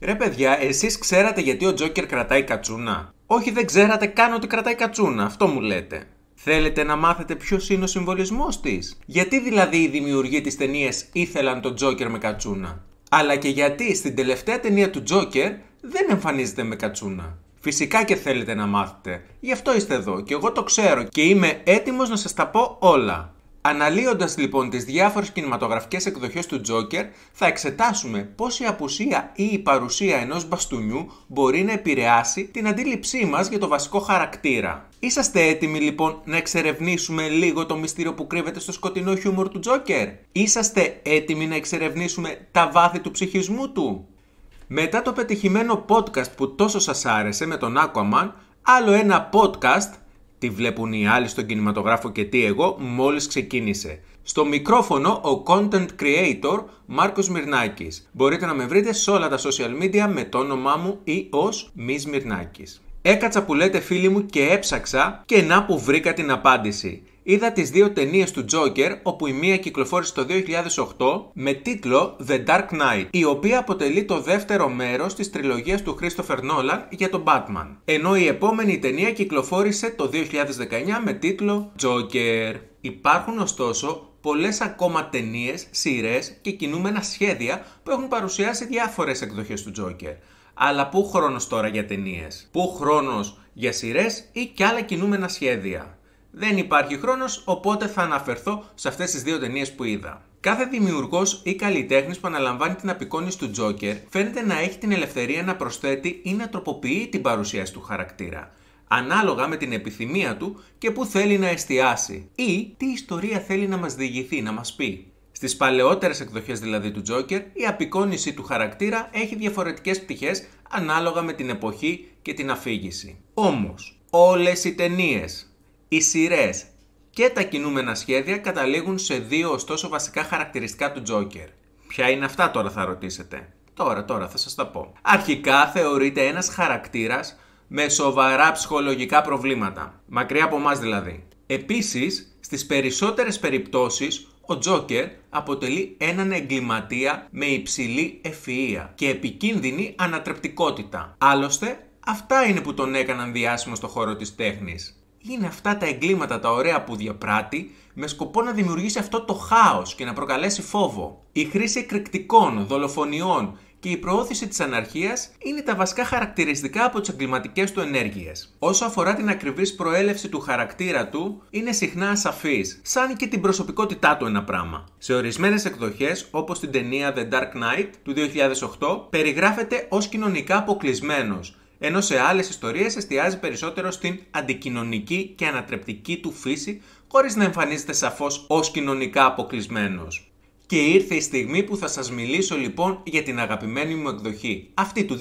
Ρε παιδιά, εσείς ξέρατε γιατί ο Τζόκερ κρατάει κατσούνα. Όχι, δεν ξέρατε καν ότι κρατάει κατσούνα, αυτό μου λέτε. Θέλετε να μάθετε ποιος είναι ο συμβολισμός της. Γιατί δηλαδή οι δημιουργοί της ταινίας ήθελαν τον Τζόκερ με κατσούνα. Αλλά και γιατί στην τελευταία ταινία του Τζόκερ δεν εμφανίζεται με κατσούνα. Φυσικά και θέλετε να μάθετε. Γι' αυτό είστε εδώ και εγώ το ξέρω και είμαι έτοιμος να σας τα πω όλα. Αναλύοντας λοιπόν τις διάφορες κινηματογραφικές εκδοχές του Τζόκερ, θα εξετάσουμε πώς η απουσία ή η παρουσία ενός μπαστούνιου μπορεί να επηρεάσει την αντίληψή μας για το βασικό χαρακτήρα. Είσαστε έτοιμοι λοιπόν να εξερευνήσουμε λίγο το μυστήριο που κρύβεται στο σκοτεινό χιούμορ του Τζόκερ? Είσαστε έτοιμοι να εξερευνήσουμε τα βάθη του ψυχισμού του? Μετά το πετυχημένο podcast που τόσο σας άρεσε με τον Aquaman, άλλο ένα podcast τι βλέπουν οι άλλοι στον κινηματογράφο και τι εγώ μόλις ξεκίνησε. Στο μικρόφωνο ο content creator Μάρκος Μυρνάκης. Μπορείτε να με βρείτε σε όλα τα social media με το όνομά μου ή ως Μη Μυρνάκης. Έκατσα που λέτε φίλοι μου και έψαξα και να που βρήκα την απάντηση. Είδα τις δύο ταινίες του Joker, όπου η μία κυκλοφόρησε το 2008 με τίτλο The Dark Knight, η οποία αποτελεί το δεύτερο μέρος της τριλογίας του Christopher Nolan για τον Batman. Ενώ η επόμενη ταινία κυκλοφόρησε το 2019 με τίτλο Joker. Υπάρχουν ωστόσο πολλές ακόμα ταινίες, σειρές και κινούμενα σχέδια που έχουν παρουσιάσει διάφορες εκδοχές του Joker. Αλλά πού χρόνος τώρα για ταινίες, πού χρόνος για σειρές ή κι άλλα κινούμενα σχέδια δεν υπάρχει χρόνος, οπότε θα αναφερθώ σε αυτές τις δύο ταινίες που είδα. Κάθε δημιουργός ή καλλιτέχνης που αναλαμβάνει την απεικόνηση του Τζόκερ φαίνεται να έχει την ελευθερία να προσθέτει ή να τροποποιεί την παρουσίαση του χαρακτήρα, ανάλογα με την επιθυμία του και που θέλει να εστιάσει ή τι ιστορία θέλει να μας διηγηθεί, να μας πει. Στις παλαιότερες εκδοχές δηλαδή του Τζόκερ, η απεικόνηση του χαρακτήρα έχει διαφορετικές πτυχές ανάλογα με την εποχή και την αφήγηση. Όμως, όλες οι ταινίες. Οι σειρές και τα κινούμενα σχέδια καταλήγουν σε δύο ωστόσο βασικά χαρακτηριστικά του Τζόκερ. Ποια είναι αυτά τώρα θα ρωτήσετε. Τώρα, τώρα θα σας τα πω. Αρχικά θεωρείται ένας χαρακτήρας με σοβαρά ψυχολογικά προβλήματα. Μακριά από εμάς δηλαδή. Επίσης, στις περισσότερες περιπτώσεις, ο Τζόκερ αποτελεί έναν εγκληματία με υψηλή ευφυΐα και επικίνδυνη ανατρεπτικότητα. Άλλωστε, αυτά είναι που τον έκαναν διάσημο στο χώρο της τέχνης είναι αυτά τα εγκλήματα τα ωραία που διαπράττει με σκοπό να δημιουργήσει αυτό το χάος και να προκαλέσει φόβο. Η χρήση εκρηκτικών, δολοφονιών και η προώθηση της αναρχίας είναι τα βασικά χαρακτηριστικά από τις εγκληματικές του ενέργειες. Όσο αφορά την ακριβής προέλευση του χαρακτήρα του, είναι συχνά ασαφής, σαν και την προσωπικότητά του ένα πράγμα. Σε ορισμένες εκδοχές, όπως την ταινία The Dark Knight του 2008, περιγράφεται ως κοινωνικά αποκλεισμένος, ενώ σε άλλες ιστορίες εστιάζει περισσότερο στην αντικοινωνική και ανατρεπτική του φύση, χωρίς να εμφανίζεται σαφώς ως κοινωνικά αποκλεισμένος. Και ήρθε η στιγμή που θα σας μιλήσω λοιπόν για την αγαπημένη μου εκδοχή, αυτή του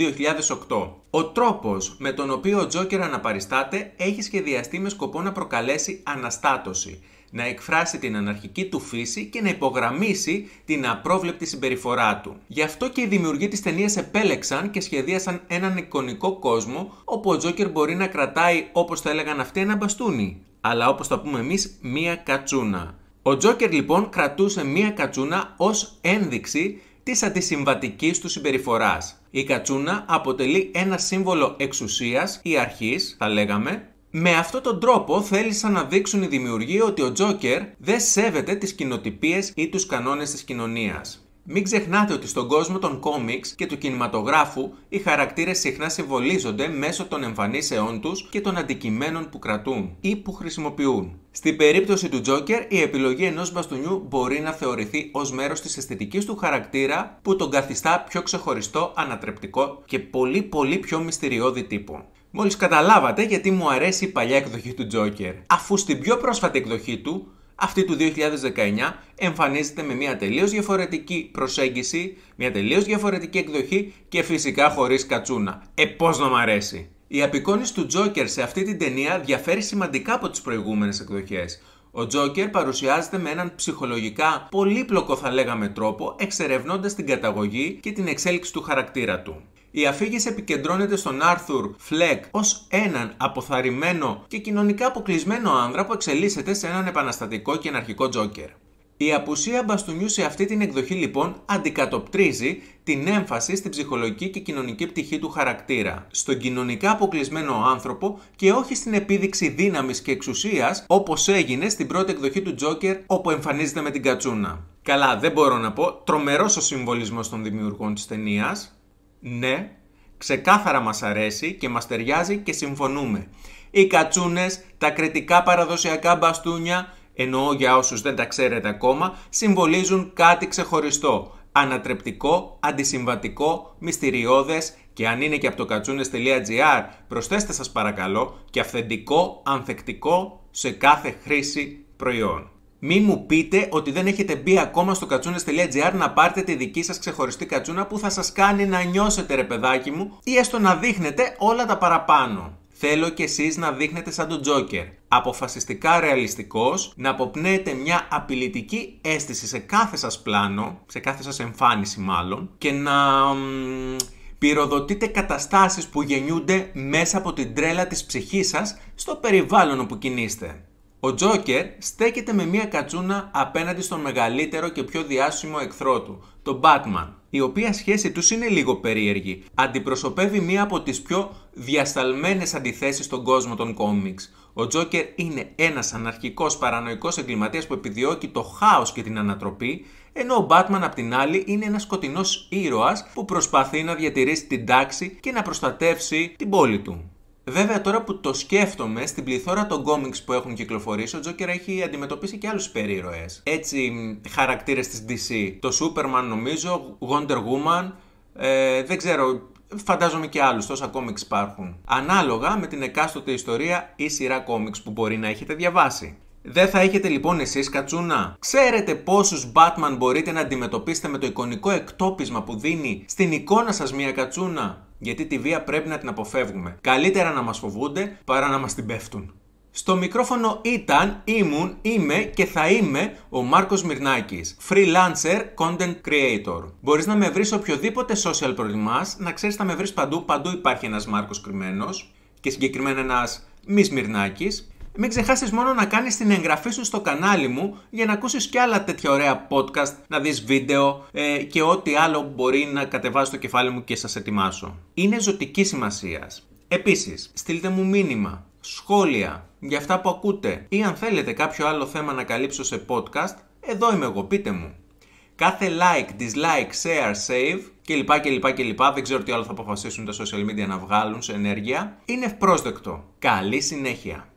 2008. Ο τρόπος με τον οποίο ο Τζόκερ αναπαριστάται έχει σχεδιαστεί με σκοπό να προκαλέσει αναστάτωση, να εκφράσει την αναρχική του φύση και να υπογραμμίσει την απρόβλεπτη συμπεριφορά του. Γι' αυτό και οι δημιουργοί της ταινίας επέλεξαν και σχεδίασαν έναν εικονικό κόσμο όπου ο Τζόκερ μπορεί να κρατάει, όπως θα έλεγαν αυτοί, ένα μπαστούνι, αλλά όπως το πούμε εμείς, μία κατσούνα. Ο Τζόκερ λοιπόν κρατούσε μία κατσούνα ως ένδειξη της αντισυμβατικής του συμπεριφοράς. Η κατσούνα αποτελεί ένα σύμβολο εξουσίας ή αρχής. θα λέγαμε, με αυτόν τον τρόπο θέλησαν να δείξουν οι δημιουργοί ότι ο Τζόκερ δεν σέβεται τις κοινοτυπίες ή τους κανόνες της κοινωνίας. Μην ξεχνάτε ότι στον κόσμο των κόμιξ και του κινηματογράφου οι χαρακτήρες συχνά συμβολίζονται μέσω των εμφανίσεών τους και των αντικειμένων που κρατούν ή που χρησιμοποιούν. Στην περίπτωση του Τζόκερ, η επιλογή ενός μπαστούνιου μπορεί να θεωρηθεί ως μέρος της αισθητικής του χαρακτήρα που τον καθιστά πιο ξεχωριστό, ανατρεπτικό και πολύ πολύ πιο μυστηριώδη τύπο. Μόλις καταλάβατε γιατί μου αρέσει η παλιά εκδοχή του Τζόκερ. Αφού στην πιο πρόσφατη εκδοχή του, αυτή του 2019, εμφανίζεται με μια τελείως διαφορετική προσέγγιση, μια τελείως διαφορετική εκδοχή και φυσικά χωρίς κατσούνα. Ε, πώς να μ' αρέσει. Η απεικόνηση του Τζόκερ σε αυτή την ταινία διαφέρει σημαντικά από τις προηγούμενες εκδοχές. Ο Τζόκερ παρουσιάζεται με έναν ψυχολογικά πολύπλοκο θα λέγαμε τρόπο, εξερευνώντας την καταγωγή και την εξέλιξη του χαρακτήρα του. Η αφήγηση επικεντρώνεται στον Άρθουρ Φλεκ ως έναν αποθαρρυμένο και κοινωνικά αποκλεισμένο άνδρα που εξελίσσεται σε έναν επαναστατικό και εναρχικό τζόκερ. Η απουσία μπαστούνιου σε αυτή την εκδοχή λοιπόν αντικατοπτρίζει την έμφαση στην ψυχολογική και κοινωνική πτυχή του χαρακτήρα, στον κοινωνικά αποκλεισμένο άνθρωπο και όχι στην επίδειξη δύναμης και εξουσίας, όπως έγινε στην πρώτη εκδοχή του Τζόκερ όπου εμφανίζεται με την κατσούνα. Καλά, δεν μπορώ να πω, τρομερός ο συμβολισμός των δημιουργών της ταινίας ναι, ξεκάθαρα μας αρέσει και μας ταιριάζει και συμφωνούμε. Οι κατσούνες, τα κριτικά παραδοσιακά μπαστούνια, εννοώ για όσους δεν τα ξέρετε ακόμα, συμβολίζουν κάτι ξεχωριστό, ανατρεπτικό, αντισυμβατικό, μυστηριώδες και αν είναι και από το κατσούνες.gr προσθέστε σας παρακαλώ και αυθεντικό, ανθεκτικό σε κάθε χρήση προϊόν. Μην μου πείτε ότι δεν έχετε μπει ακόμα στο κατσούνε.gr να πάρετε τη δική σας ξεχωριστή κατσούνα που θα σας κάνει να νιώσετε ρε παιδάκι μου ή έστω να δείχνετε όλα τα παραπάνω. Θέλω κι εσείς να δείχνετε σαν τον Τζόκερ. Αποφασιστικά ρεαλιστικός να αποπνέετε μια απειλητική αίσθηση σε κάθε σας πλάνο, σε κάθε σας εμφάνιση μάλλον, και να πυροδοτείτε καταστάσεις που γεννιούνται μέσα από την τρέλα της ψυχής σας στο περιβάλλον όπου κινείστε. Ο Τζόκερ στέκεται με μια κατσούνα απέναντι στον μεγαλύτερο και πιο διάσημο εχθρό του, τον Batman, η οποία σχέση τους είναι λίγο περίεργη. Αντιπροσωπεύει μία από τις πιο διασταλμένες αντιθέσεις στον κόσμο των κόμιξ. Ο Τζόκερ είναι ένας αναρχικός παρανοϊκός εγκληματίας που επιδιώκει το χάος και την ανατροπή, ενώ ο Batman απ' την άλλη είναι ένας σκοτεινός ήρωας που προσπαθεί να διατηρήσει την τάξη και να προστατεύσει την πόλη του. Βέβαια, τώρα που το σκέφτομαι, στην πληθώρα των κόμιξ που έχουν κυκλοφορήσει, ο Τζόκερ έχει αντιμετωπίσει και άλλους υπερήρωε. Έτσι, χαρακτήρες της DC. Το Superman, νομίζω, Wonder Woman. Ε, δεν ξέρω, φαντάζομαι και άλλους, τόσα κόμιξ υπάρχουν. Ανάλογα με την εκάστοτε ιστορία ή σειρά κόμιξ που μπορεί να έχετε διαβάσει. Δεν θα έχετε λοιπόν εσείς κατσούνα. Ξέρετε πόσους Batman μπορείτε να αντιμετωπίσετε με το εικονικό εκτόπισμα που δίνει στην εικόνα σας μια κατσούνα γιατί τη βία πρέπει να την αποφεύγουμε. Καλύτερα να μας φοβούνται παρά να μας την πέφτουν. Στο μικρόφωνο ήταν, ήμουν, είμαι και θα είμαι ο Μάρκος Μυρνάκης, freelancer, content creator. Μπορείς να με βρεις οποιοδήποτε social προτιμάς, να ξέρεις θα με βρεις παντού, παντού υπάρχει ένας Μάρκος κρυμμένος και συγκεκριμένα ένας μης Μυρνάκης. Μην ξεχάσεις μόνο να κάνεις την εγγραφή σου στο κανάλι μου για να ακούσεις και άλλα τέτοια ωραία podcast, να δεις βίντεο ε, και ό,τι άλλο μπορεί να κατεβάσει το κεφάλι μου και σας ετοιμάσω. Είναι ζωτική σημασία. Επίσης, στείλτε μου μήνυμα, σχόλια για αυτά που ακούτε ή αν θέλετε κάποιο άλλο θέμα να καλύψω σε podcast, εδώ είμαι εγώ, πείτε μου. Κάθε like, dislike, share, save λοιπά κλπ, λοιπά, Δεν ξέρω τι άλλο θα αποφασίσουν τα social media να βγάλουν σε ενέργεια. Είναι ευπρόσδεκτο. Καλή συνέχεια.